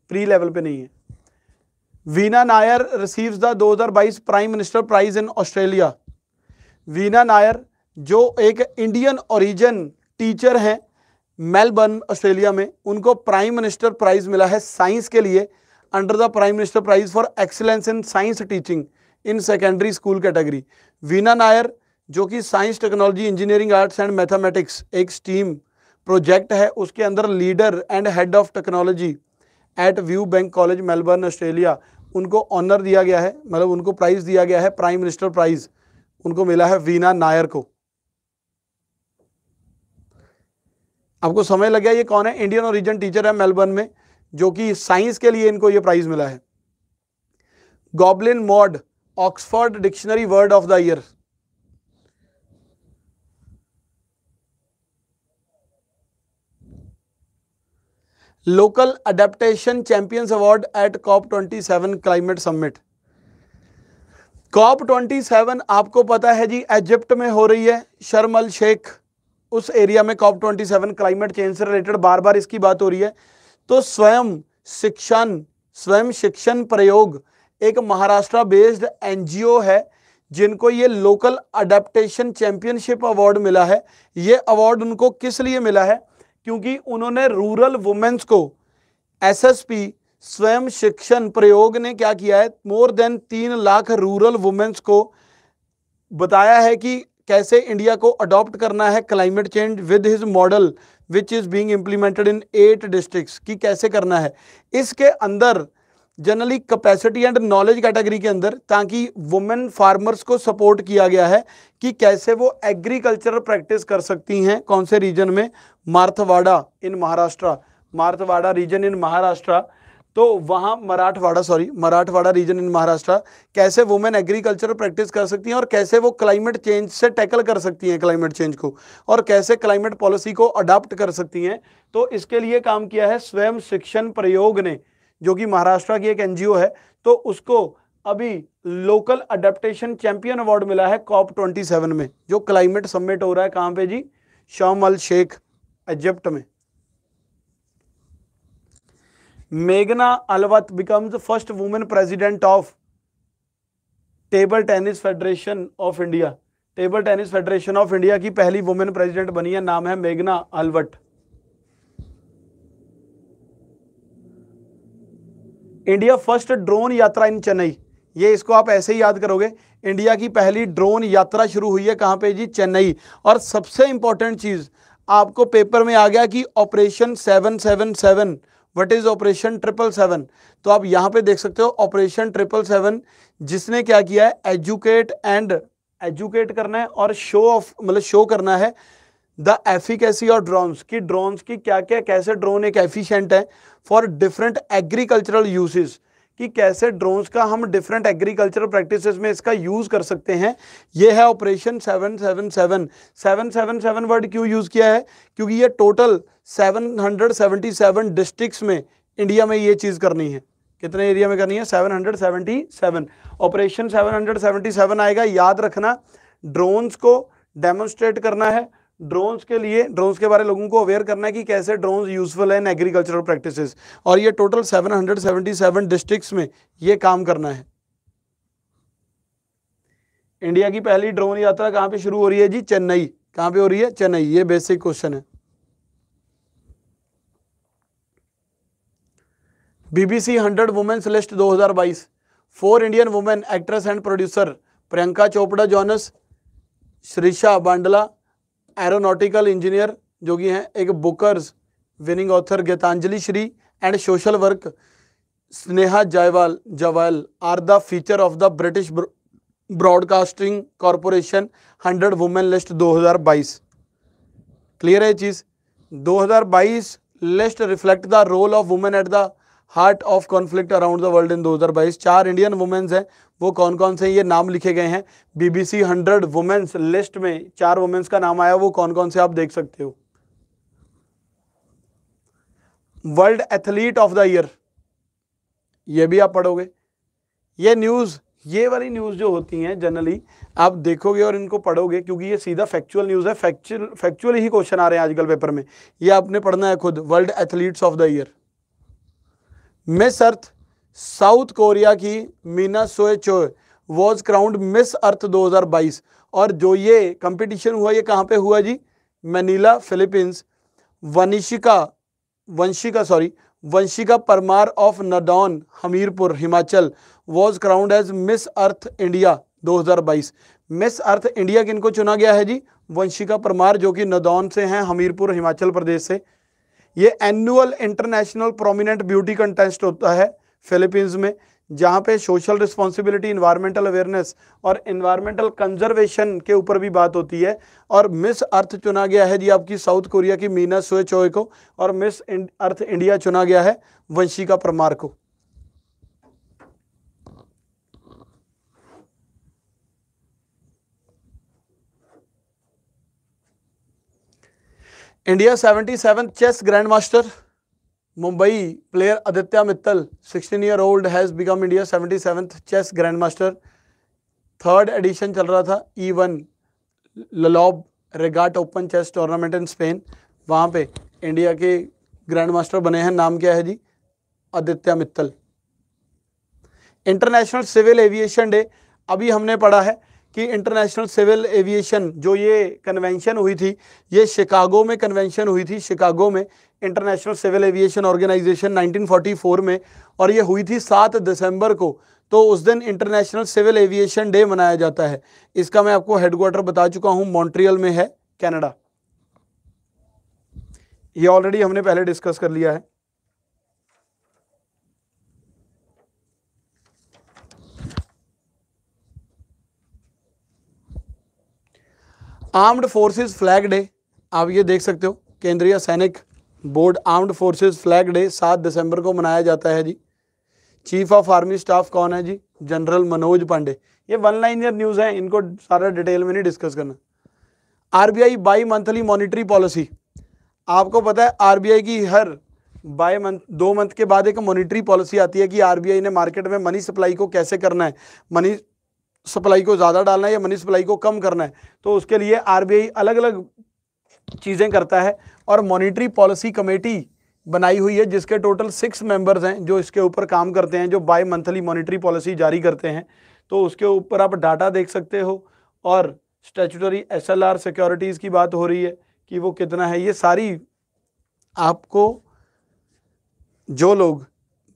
प्री लेवल पर नहीं है Veena Nair receives the 2022 prime minister prize in Australia Veena Nair जो एक इंडियन ओरिजिन टीचर हैं मेलबर्न ऑस्ट्रेलिया में उनको प्राइम मिनिस्टर प्राइज मिला है साइंस के लिए under the prime minister prize for excellence in science teaching in secondary school category Veena Nair जो कि science technology engineering arts and mathematics एक स्टीम प्रोजेक्ट है उसके अंदर leader and head of technology at view bank college Melbourne Australia उनको honour दिया गया है मतलब उनको प्राइज़ दिया गया है प्राइम मिनिस्टर प्राइज़ उनको मिला है वीना नायर को आपको समझ लग गया ये कौन है इंडियन ओरिजिन टीचर है मेलबर्न में जो कि साइंस के लिए इनको ये प्राइज मिला है goblin mode Oxford dictionary word of the year local adaptation champions award at COP twenty seven climate summit COP twenty seven आपको पता है जी इजिप्ट में हो रही है शर्म अल शेख उस एरिया में COP twenty seven climate change से रिलेटेड बार बार इसकी बात हो रही है तो स्वयं शिक्षण स्वयं शिक्षण प्रयोग एक महाराष्ट्र बेस्ड एनजीओ है जिनको ये लोकल अडेप्टेशन चैंपियनशिप अवार्ड मिला है ये अवार्ड उनको किस लिए मिला है क्योंकि उन्होंने रूरल वुमेन्स को एसएसपी स्वयं शिक्षण प्रयोग ने क्या किया है मोर देन तीन लाख रूरल वुमेन्स को बताया है कि कैसे इंडिया को अडॉप्ट करना है climate change with his model which is being implemented in eight districts कि कैसे करना है इसके अंदर generally capacity and knowledge category के अंदर ताकि वुमेन फार्मर्स को सपोर्ट किया गया है कि कैसे वो एग्रीकल्चर प्रैक्टिस कर सकती हैं कौन से रीजन में Marathwada in Maharashtra Marathwada region in Maharashtra तो वहाँ Marathwada sorry Marathwada region in Maharashtra कैसे वुमेन एग्रीकल्चर प्रैक्टिस कर सकती हैं और कैसे वो क्लाइमेट चेंज से टैकल कर सकती हैं क्लाइमेट चेंज को और कैसे क्लाइमेट पॉलिसी को अडाप्ट कर सकती हैं तो इसके लिए काम किया है स्वयं शिक्षण प्रयोग ने जो कि महाराष्ट्र की एक एनजीओ है तो उसको अभी लोकल अडेप्टेशन चैंपियन अवार्ड मिला है कॉप ट्वेंटी सेवन में जो क्लाइमेट सबमिट हो रहा है कहां पे जी शाम अल शेख इजिप्ट में मेघना Ahlawat becomes first women president of table tennis federation of India table tennis federation of India की पहली वुमेन प्रेसिडेंट बनी है नाम है मेघना अलवट इंडिया फर्स्ट ड्रोन यात्रा इन चेन्नई ये इसको आप ऐसे ही याद करोगे इंडिया की पहली ड्रोन यात्रा शुरू हुई है कहाँ पे जी चेन्नई और सबसे इंपॉर्टेंट चीज़ आपको पेपर में आ गया कि operation seven seven seven what is operation triple seven तो आप यहाँ पे देख सकते हो ऑपरेशन ट्रिपल सेवन जिसने क्या किया है एजुकेट एंड एजुकेट करना है और शो ऑफ मतलब शो करना है द एफिकेसी ऑफ ड्रोन्स कि ड्रोन्स की क्या क्या कैसे ड्रोन एक एफिशिएंट है फॉर डिफरेंट एग्रीकल्चरल यूसेस कि कैसे ड्रोन्स का हम डिफरेंट एग्रीकल्चरल प्रैक्टिसेस में इसका यूज़ कर सकते हैं ये है ऑपरेशन 777 777 वर्ड क्यों यूज़ किया है क्योंकि ये टोटल 777 डिस्ट्रिक्ट्स में इंडिया में ये चीज़ करनी है कितने एरिया में करनी है 777 ऑपरेशन 777 आएगा याद रखना ड्रोन्स को डेमोन्स्ट्रेट करना है ड्रोन्स के लिए ड्रोन्स के बारे में लोगों को अवेयर करना है कि कैसे ड्रोन्स यूजफुल है इन एग्रीकल्चरल प्रैक्टिसेस और ये टोटल 777 डिस्ट्रिक्ट्स में ये काम करना है इंडिया की पहली ड्रोन यात्रा कहां पे शुरू हो रही है जी चेन्नई कहां पे हो रही है चेन्नई ये बेसिक क्वेश्चन है बीबीसी हंड्रेड वुमेन्स लिस्ट बाईस four Indian women actress and producer Priyanka Chopra Jonas Sirisha Bandla aeronautical engineer जो कि हैं एक Booker's winning author Geetanjali Shree and social work Sneha Jaiwal Jawale are the feature of the British broadcasting corporation hundred women list 2022 clear है चीज़ 2022 list reflect the role of women at the heart of conflict around the world in 2022 चार Indian women's हैं वो कौन कौन से ये नाम लिखे गए हैं बीबीसी हंड्रेड वुमेन्स लिस्ट में चार वुमेन्स का नाम आया वो कौन कौन से आप देख सकते हो world athlete of the year ये भी आप पढ़ोगे ये न्यूज़ ये वाली न्यूज़ जो होती हैं जनरली आप देखोगे और इनको पढ़ोगे क्योंकि ये सीधा फैक्चुअल न्यूज़ है फैक्चुअल फैक्चुअल ही क्वेश्चन आ रहे हैं आजकल पेपर में ये आपने पढ़ना है खुद world athletes of the year miss earth South Korea की मीना सोए चोए वॉज क्राउंड मिस अर्थ 2022 और जो ये कंपटीशन हुआ ये कहाँ पे हुआ जी Manila Philippines Vanshika Vanshika sorry Vanshika Parmar of Nadaun Hamirpur Himachal was crowned as miss earth India 2022 miss earth India किनको चुना गया है जी वंशिका परमार जो कि नदौन से हैं हमीरपुर हिमाचल प्रदेश से ये annual international prominent beauty contest होता है फिलीपींस में जहाँ पे सोशल रिस्पॉन्सिबिलिटी इन्वायरमेंटल अवेयरनेस और इन्वायरमेंटल कंजर्वेशन के ऊपर भी बात होती है और मिस अर्थ चुना गया है जी आपकी साउथ कोरिया की मीना सोए चोए को और मिस अर्थ इंडिया चुना गया है वंशिका परमार को India seventy seven chess grand master Mumbai player Aditya Mittal sixteen year old has become India seventy seventh chess grand master third edition चल रहा था ई वन Llobregat open chess tournament in Spain वहाँ पे इंडिया के ग्रैंड मास्टर बने हैं नाम क्या है जी Aditya Mittal international civil aviation day अभी हमने पढ़ा है कि इंटरनेशनल सिविल एविएशन जो ये कन्वेंशन हुई थी ये शिकागो में कन्वेंशन हुई थी शिकागो में इंटरनेशनल सिविल एविएशन ऑर्गेनाइजेशन 1944 में और ये हुई थी 7 दिसंबर को तो उस दिन इंटरनेशनल सिविल एविएशन डे मनाया जाता है इसका मैं आपको हेडक्वार्टर बता चुका हूँ मॉन्ट्रियल में है कैनेडा ये ऑलरेडी हमने पहले डिस्कस कर लिया है आर्म्ड फोर्सेस फ्लैग डे आप ये देख सकते हो केंद्रीय सैनिक board armed forces flag day सात दिसंबर को मनाया जाता है जी चीफ ऑफ आर्मी स्टाफ कौन है जी जनरल मनोज पांडे ये वन लाइनर न्यूज है इनको सारा डिटेल में नहीं डिस्कस करना RBI bi monthly monetary policy आपको पता है आरबीआई की हर बाय मंथ दो मंथ के बाद एक मॉनिटरी पॉलिसी आती है कि आरबीआई ने मार्केट में मनी सप्लाई को कैसे करना है मनी सप्लाई को ज़्यादा डालना है या मनी सप्लाई को कम करना है तो उसके लिए आरबीआई अलग अलग चीज़ें करता है और मॉनिटरी पॉलिसी कमेटी बनाई हुई है जिसके टोटल सिक्स मेंबर्स हैं जो इसके ऊपर काम करते हैं जो बाई मंथली मॉनिटरी पॉलिसी जारी करते हैं तो उसके ऊपर आप डाटा देख सकते हो और स्टेचुटरी एसएलआर सिक्योरिटीज़ की बात हो रही है कि वो कितना है ये सारी आपको जो लोग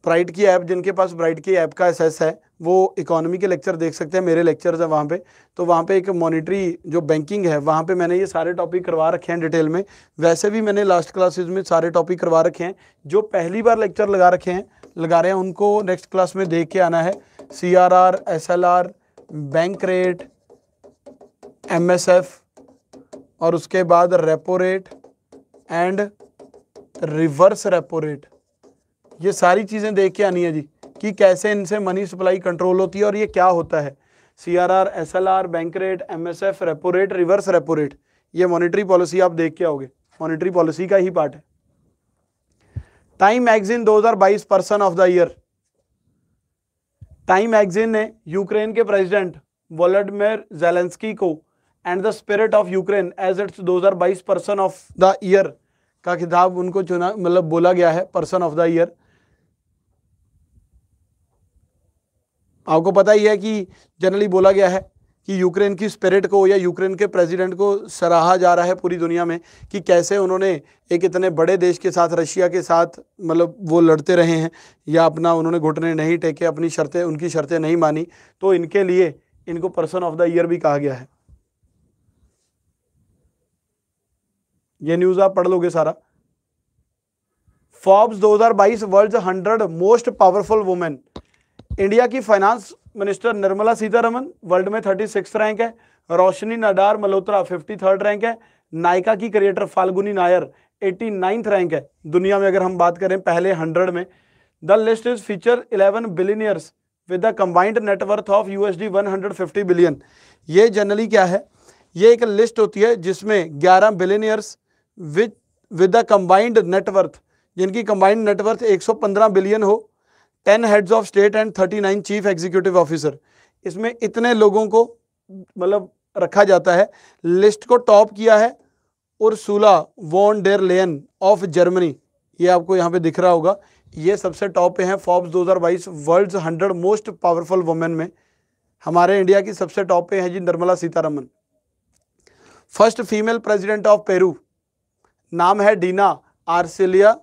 ब्राइट की ऐप जिनके पास ब्राइट की ऐप का एसेस है वो इकोनॉमी के लेक्चर देख सकते हैं मेरे लेक्चर्स हैं वहाँ पे तो वहाँ पे एक मॉनिटरी जो बैंकिंग है वहाँ पे मैंने ये सारे टॉपिक करवा रखे हैं डिटेल में वैसे भी मैंने लास्ट क्लासेज में सारे टॉपिक करवा रखे हैं जो पहली बार लेक्चर लगा रखे हैं लगा रहे हैं उनको नेक्स्ट क्लास में देख के आना है C R R S L R bank rate M S F और उसके बाद repo rate and reverse repo rate ये सारी चीज़ें देख के आनी है जी कि कैसे इनसे मनी सप्लाई कंट्रोल होती है और ये क्या होता है C R R S L R bank rate M S F repo rate reverse repo rate ये मॉनिटरी पॉलिसी आप देख के आओगे मॉनिटरी पॉलिसी का ही पार्ट है Time magazine 2022 person of the year Time magazine ने यूक्रेन के प्रेसिडेंट वोलडमेर जेलेंस्की को and the spirit of Ukraine as its 2022 person of the year का खिताब उनको चुना मतलब बोला गया है पर्सन ऑफ द ईयर आपको पता ही है कि जनरली बोला गया है कि यूक्रेन की स्पिरिट को या यूक्रेन के प्रेसिडेंट को सराहा जा रहा है पूरी दुनिया में कि कैसे उन्होंने एक इतने बड़े देश के साथ रशिया के साथ मतलब वो लड़ते रहे हैं या अपना उन्होंने घुटने नहीं टेके अपनी शर्तें उनकी शर्तें नहीं मानी तो इनके लिए इनको पर्सन ऑफ द ईयर भी कहा गया है ये न्यूज़ आप पढ़ लोगे सारा Forbes 2022 world's 100 most powerful women India की finance minister Nirmala Sitharaman world में थर्टी सिक्स रैंक है Roshni Nadar Malhotra fifty third rank है नायका की creator Falguni Nayar eighty ninth rank है दुनिया में अगर हम बात करें पहले हंड्रेड में the list is feature eleven billionaires with the combined net worth of U S D one hundred fifty billion ये जनरली क्या है ये एक लिस्ट होती है जिसमें ग्यारह billionaires with with the combined net worth जिनकी कंबाइंड नेटवर्थ एक बिलियन हो ten heads of state and thirty nine chief executive officer इसमें इतने लोगों को मतलब रखा जाता है लिस्ट को टॉप किया है Ursula von der Leyen of Germany ये आपको यहाँ पे दिख रहा होगा ये सबसे टॉप पे हैं Forbes 2022 world's 100 most powerful women में हमारे इंडिया की सबसे टॉप पे हैं जी Nirmala Sitharaman first female president of Peru नाम है डीना आर्सिलिया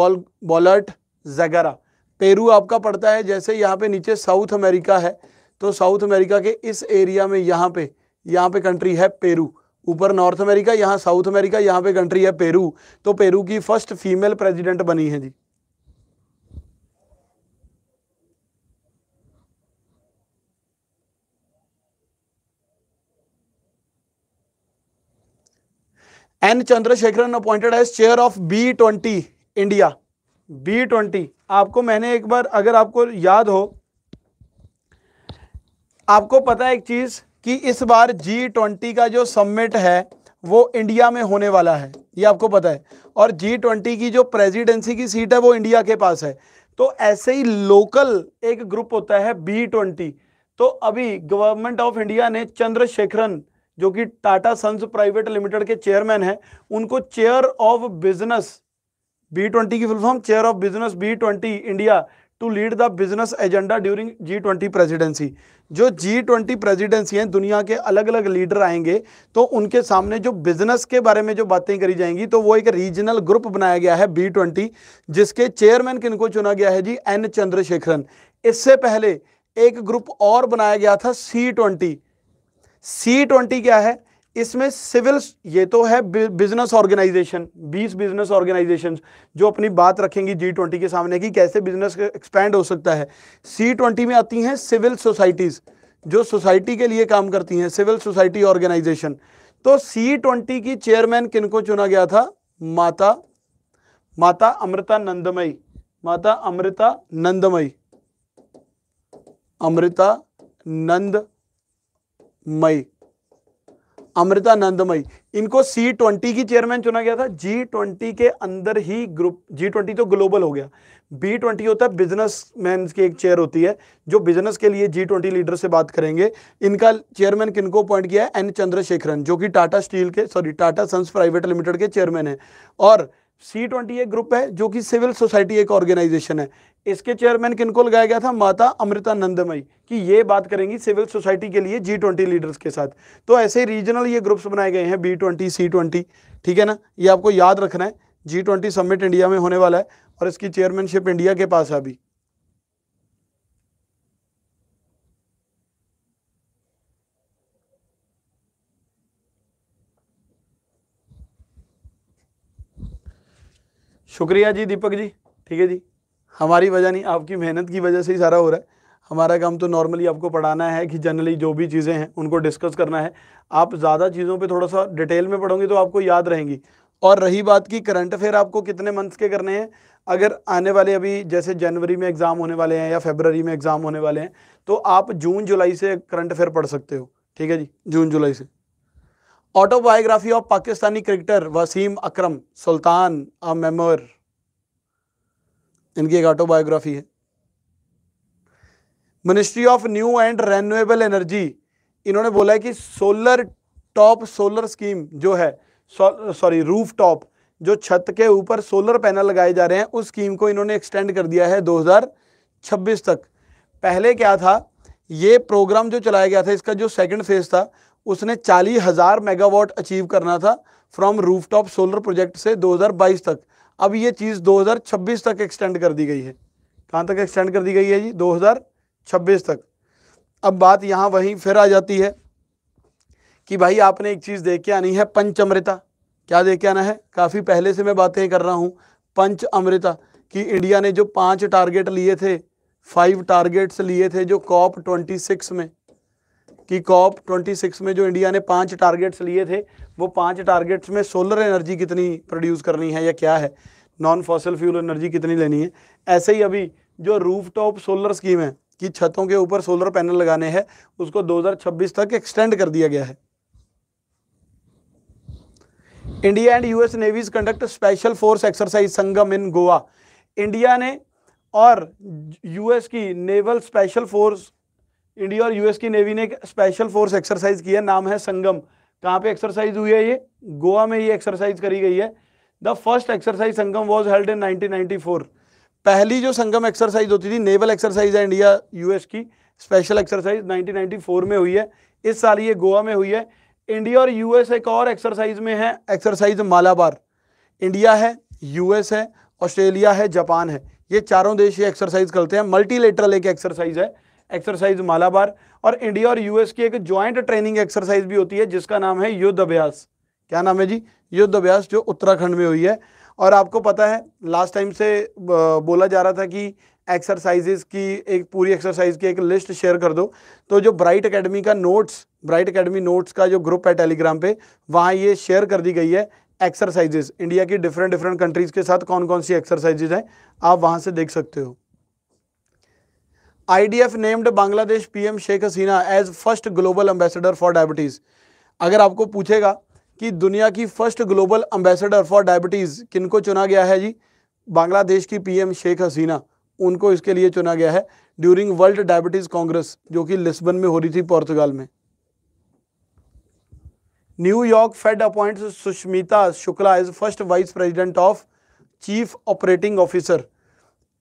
बॉल बॉलर्ट जगरा पेरू आपका पड़ता है जैसे यहाँ पे नीचे साउथ अमेरिका है तो साउथ अमेरिका के इस एरिया में यहाँ पे यहाँ पे कंट्री है पेरू ऊपर नॉर्थ अमेरिका यहाँ साउथ अमेरिका यहाँ पे कंट्री है पेरू तो पेरू की फर्स्ट फीमेल प्रेसिडेंट बनी है जी N Chandrasekaran appointed as chair of B twenty India B twenty आपको मैंने एक बार अगर आपको याद हो आपको पता है एक चीज़ कि इस बार जी ट्वेंटी का जो समिट है वो इंडिया में होने वाला है ये आपको पता है और जी ट्वेंटी की जो प्रेसिडेंसी की सीट है वो इंडिया के पास है तो ऐसे ही लोकल एक ग्रुप होता है बी ट्वेंटी तो अभी गवर्नमेंट ऑफ इंडिया ने चंद्रशेखरन जो कि टाटा सन्स प्राइवेट लिमिटेड के चेयरमैन हैं उनको chair of business B twenty की full form chair of business B twenty India to lead the business agenda during G twenty presidency जो जी ट्वेंटी प्रेजिडेंसी हैं दुनिया के अलग अलग लीडर आएंगे तो उनके सामने जो बिजनेस के बारे में जो बातें करी जाएंगी तो वो एक रीजनल ग्रुप बनाया गया है बी ट्वेंटी जिसके चेयरमैन किन को चुना गया है जी एन चंद्रशेखरन इससे पहले एक ग्रुप और बनाया गया था सी ट्वेंटी सी ट्वेंटी क्या है इसमें सिविल ये तो है बिजनेस ऑर्गेनाइजेशन 20 बिजनेस ऑर्गेनाइजेशन जो अपनी बात रखेंगी जी ट्वेंटी के सामने की कैसे बिजनेस एक्सपैंड हो सकता है सी ट्वेंटी में आती हैं सिविल सोसाइटीज़ जो सोसाइटी के लिए काम करती हैं सिविल सोसाइटी ऑर्गेनाइजेशन तो सी ट्वेंटी की चेयरमैन किनको चुना गया था माता माता अमृता नंदमयी माता अमृता नंदमयी अमृता नंदमयी नंदमय इनको सी ट्वेंटी की चेयरमैन चुना गया था जी ट्वेंटी के अंदर ही ग्रुप जी ट्वेंटी तो ग्लोबल हो गया बी ट्वेंटी होता है बिजनेस मैन की एक चेयर होती है जो बिजनेस के लिए जी ट्वेंटी लीडर से बात करेंगे इनका चेयरमैन किनको अपॉइंट किया है एन चंद्रशेखरन जो कि टाटा स्टील के sorry Tata Sons private limited के चेयरमैन है और सी ट्वेंटी एक ग्रुप है जो कि सिविल सोसाइटी एक ऑर्गेनाइजेशन है इसके चेयरमैन किनको लगाया गया था माता अमृता नंदमयी कि ये बात करेंगी सिविल सोसाइटी के लिए जी ट्वेंटी लीडर्स के साथ तो ऐसे रीजनल ये ग्रुप्स बनाए गए हैं बी ट्वेंटी सी ट्वेंटी ठीक है ना ये आपको याद रखना है जी ट्वेंटी समिट इंडिया में होने वाला है और इसकी चेयरमैनशिप इंडिया के पास है अभी शुक्रिया जी दीपक जी ठीक है जी हमारी वजह नहीं आपकी मेहनत की वजह से ही सारा हो रहा है हमारा काम तो नॉर्मली आपको पढ़ाना है कि जनरली जो भी चीज़ें हैं उनको डिस्कस करना है आप ज़्यादा चीज़ों पे थोड़ा सा डिटेल में पढ़ोगे तो आपको याद रहेंगी और रही बात की करंट अफेयर आपको कितने मंथ्स के करने हैं अगर आने वाले अभी जैसे जनवरी में एग्ज़ाम होने वाले हैं या फेबररी में एग्ज़ाम होने वाले हैं तो आप जून जुलाई से करंट अफेयर पढ़ सकते हो ठीक है जी जून जुलाई से autobiography of Pakistani cricketer Wasim Akram Sultan a memoir इनकी एक ऑटोबायोग्राफी है ministry of new and renewable energy इन्होंने बोला है कि सोलर टॉप सोलर स्कीम जो है सॉरी रूफ टॉप जो छत के ऊपर सोलर पैनल लगाए जा रहे हैं उस स्कीम को इन्होंने एक्सटेंड कर दिया है 2026 तक पहले क्या था ये प्रोग्राम जो चलाया गया था इसका जो सेकंड फेज था उसने चालीस हज़ार मेगावाट अचीव करना था from rooftop solar project से दो तक अब ये चीज़ 2026 तक एक्सटेंड कर दी गई है कहाँ तक एक्सटेंड कर दी गई है जी 2026 तक अब बात यहाँ वहीं फिर आ जाती है कि भाई आपने एक चीज़ देख के आनी है पंच अमृता क्या देख के आना है काफ़ी पहले से मैं बातें कर रहा हूँ पंच अमृता कि इंडिया ने जो पांच टारगेट लिए थे फाइव टारगेट्स लिए थे जो कॉप ट्वेंटी सिक्स में कि कॉप 26 में जो इंडिया ने पांच टारगेट्स लिए थे वो पांच टारगेट्स में सोलर एनर्जी कितनी प्रोड्यूस करनी है या क्या है नॉन फॉसल फ्यूल एनर्जी कितनी लेनी है ऐसे ही अभी जो रूफ टॉप सोलर स्कीम है कि छतों के ऊपर सोलर पैनल लगाने हैं उसको 2026 तक एक्सटेंड कर दिया गया है India and US navies conduct special force exercise Sangam in Goa India ने और यूएस की नेवल स्पेशल फोर्स इंडिया और यूएस की नेवी ने एक स्पेशल फोर्स एक्सरसाइज की है नाम है संगम कहाँ पे एक्सरसाइज हुई है ये गोवा में ये एक्सरसाइज करी गई है the first exercise Sangam was held in nineteen पहली जो संगम एक्सरसाइज होती थी नेवल एक्सरसाइज है इंडिया यूएस की स्पेशल एक्सरसाइज 1994 में हुई है इस साल ये गोवा में हुई है इंडिया और यूएस एक और एक्सरसाइज में है एक्सरसाइज मालाबार इंडिया है यूएस है ऑस्ट्रेलिया है जापान है ये चारों देश ये एक्सरसाइज करते हैं मल्टीलेटरल एक एक्सरसाइज है एक्सरसाइज मालाबार और इंडिया और यूएस की एक ज्वाइंट ट्रेनिंग एक्सरसाइज भी होती है जिसका नाम है युद्ध अभ्यास क्या नाम है जी युद्ध अभ्यास जो उत्तराखंड में हुई है और आपको पता है लास्ट टाइम से बोला जा रहा था कि एक्सरसाइजेस की एक पूरी एक्सरसाइज की एक लिस्ट शेयर कर दो तो जो ब्राइट एकेडमी का नोट्स ब्राइट एकेडमी नोट्स का जो ग्रुप है टेलीग्राम पे वहाँ ये शेयर कर दी गई है एक्सरसाइजेस इंडिया की डिफरेंट डिफरेंट कंट्रीज़ के साथ कौन कौन सी एक्सरसाइजेज हैं आप वहाँ से देख सकते हो IDF named Bangladesh PM Sheikh Hasina as first global ambassador for diabetes अगर आपको पूछेगा कि दुनिया की first global ambassador for diabetes किनको चुना गया है जी बांग्लादेश की पीएम शेख हसीना उनको इसके लिए चुना गया है ड्यूरिंग वर्ल्ड डायबिटीज़ कांग्रेस जो कि लिस्बन में हो रही थी पोर्तगाल में New York fade appoint Sushmita Shukla as first vice president of chief operating officer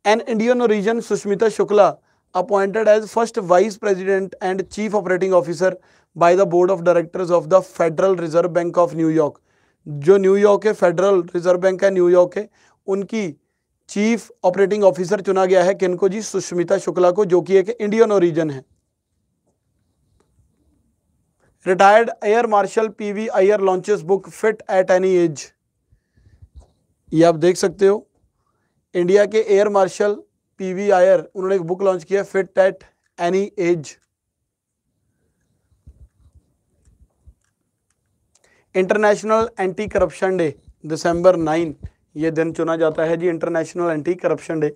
an Indian reason Sushmita Shukla appointed as first vice president and chief operating officer by the board of directors of the federal reserve bank of New York जो New York है federal reserve bank है New York है उनकी chief operating officer चुना गया है किनको जी सुष्मिता शुक्ला को जो कि एक इंडियन ओरिजन है retired air marshal P V Iyer launches book fit at any age ये आप देख सकते हो इंडिया के air marshal P V Iyer उन्होंने एक बुक लॉन्च किया fit at any age international anti corruption day December nine ये दिन चुना जाता है जी इंटरनेशनल एंटी करप्शन डे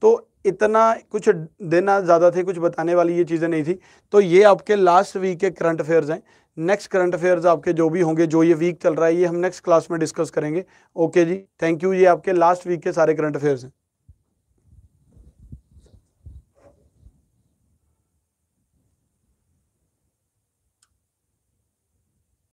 तो इतना कुछ दिन ज़्यादा थे कुछ बताने वाली ये चीज़ें नहीं थी तो ये आपके लास्ट वीक के करंट अफेयर्स हैं नेक्स्ट करंट अफेयर्स आपके जो भी होंगे जो ये वीक चल रहा है ये हम नेक्स्ट क्लास में डिस्कस करेंगे ओके जी थैंक यू ये आपके लास्ट वीक के सारे करंट अफेयर्स हैं